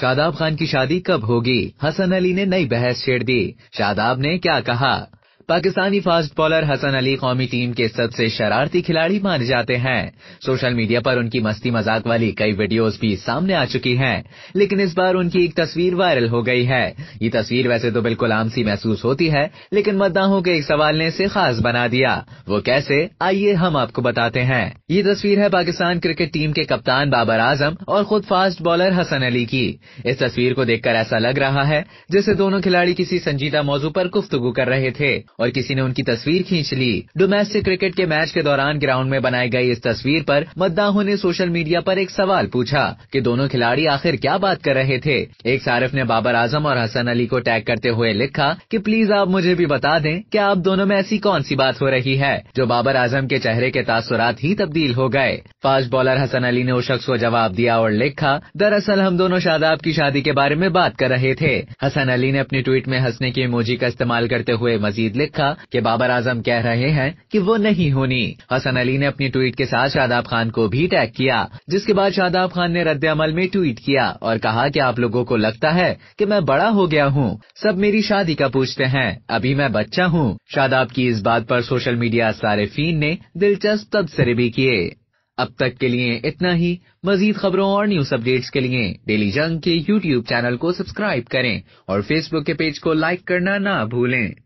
शादाब खान की शादी कब होगी हसन अली ने नई बहस छेड़ दी शादाब ने क्या कहा पाकिस्तानी फास्ट बॉलर हसन अली कौमी टीम के सबसे शरारती खिलाड़ी माने जाते हैं सोशल मीडिया पर उनकी मस्ती मजाक वाली कई वीडियोस भी सामने आ चुकी हैं लेकिन इस बार उनकी एक तस्वीर वायरल हो गई है ये तस्वीर वैसे तो बिल्कुल आम सी महसूस होती है लेकिन मतदाओं के एक सवाल ने इसे खास बना दिया वो कैसे आइए हम आपको बताते हैं ये तस्वीर है पाकिस्तान क्रिकेट टीम के कप्तान बाबर आजम और खुद फास्ट बॉलर हसन अली की इस तस्वीर को देखकर ऐसा लग रहा है जैसे दोनों खिलाड़ी किसी संजीदा मौजू पर गुफ्तगु कर रहे थे और किसी ने उनकी तस्वीर खींच ली डोमेस्टिक क्रिकेट के मैच के दौरान ग्राउंड में बनाई गई इस तस्वीर पर मद्दाहों ने सोशल मीडिया पर एक सवाल पूछा कि दोनों खिलाड़ी आखिर क्या बात कर रहे थे एक सारिफ ने बाबर आजम और हसन अली को टैग करते हुए लिखा कि प्लीज आप मुझे भी बता दें कि आप दोनों में ऐसी कौन सी बात हो रही है जो बाबर आजम के चेहरे के तासुरात ही तब्दील हो गए फास्ट बॉलर हसन अली ने उस शख्स को जवाब दिया और लिखा दरअसल हम दोनों शादाब की शादी के बारे में बात कर रहे थे हसन अली ने अपने ट्वीट में हंसने की इमोजी का इस्तेमाल करते हुए मजीद लिखा लिखा कि बाबर आजम कह रहे हैं कि वो नहीं होनी हसन अली ने अपनी ट्वीट के साथ शादाब खान को भी टैग किया जिसके बाद शादाब खान ने रद्द अमल में ट्वीट किया और कहा कि आप लोगों को लगता है कि मैं बड़ा हो गया हूँ सब मेरी शादी का पूछते हैं अभी मैं बच्चा हूँ शादाब की इस बात पर सोशल मीडिया सारेफीन ने दिलचस्प तबसरे भी किए अब तक के लिए इतना ही मजीद खबरों और न्यूज अपडेट्स के लिए डेली जंग के यूट्यूब चैनल को सब्सक्राइब करें और फेसबुक के पेज को लाइक करना ना भूलें